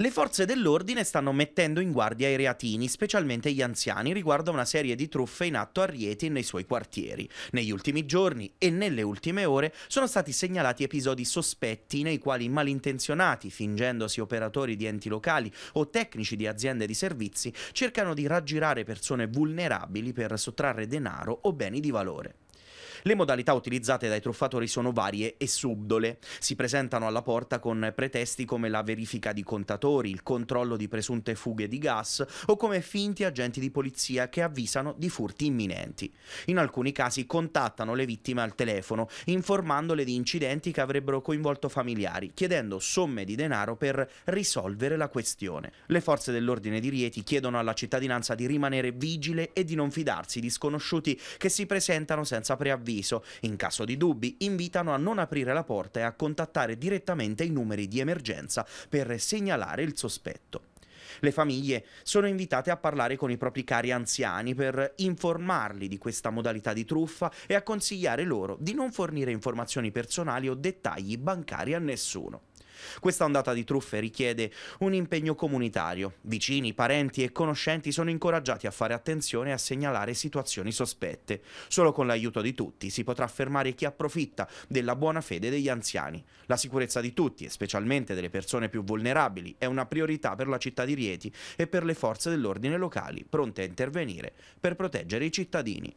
Le forze dell'ordine stanno mettendo in guardia i reatini, specialmente gli anziani, riguardo a una serie di truffe in atto a Rieti e nei suoi quartieri. Negli ultimi giorni e nelle ultime ore sono stati segnalati episodi sospetti nei quali malintenzionati, fingendosi operatori di enti locali o tecnici di aziende di servizi, cercano di raggirare persone vulnerabili per sottrarre denaro o beni di valore. Le modalità utilizzate dai truffatori sono varie e subdole. Si presentano alla porta con pretesti come la verifica di contatori, il controllo di presunte fughe di gas o come finti agenti di polizia che avvisano di furti imminenti. In alcuni casi contattano le vittime al telefono, informandole di incidenti che avrebbero coinvolto familiari, chiedendo somme di denaro per risolvere la questione. Le forze dell'ordine di Rieti chiedono alla cittadinanza di rimanere vigile e di non fidarsi di sconosciuti che si presentano senza preavviso. In caso di dubbi, invitano a non aprire la porta e a contattare direttamente i numeri di emergenza per segnalare il sospetto. Le famiglie sono invitate a parlare con i propri cari anziani per informarli di questa modalità di truffa e a consigliare loro di non fornire informazioni personali o dettagli bancari a nessuno. Questa ondata di truffe richiede un impegno comunitario. Vicini, parenti e conoscenti sono incoraggiati a fare attenzione e a segnalare situazioni sospette. Solo con l'aiuto di tutti si potrà fermare chi approfitta della buona fede degli anziani. La sicurezza di tutti, e specialmente delle persone più vulnerabili, è una priorità per la città di Rieti e per le forze dell'ordine locali, pronte a intervenire per proteggere i cittadini.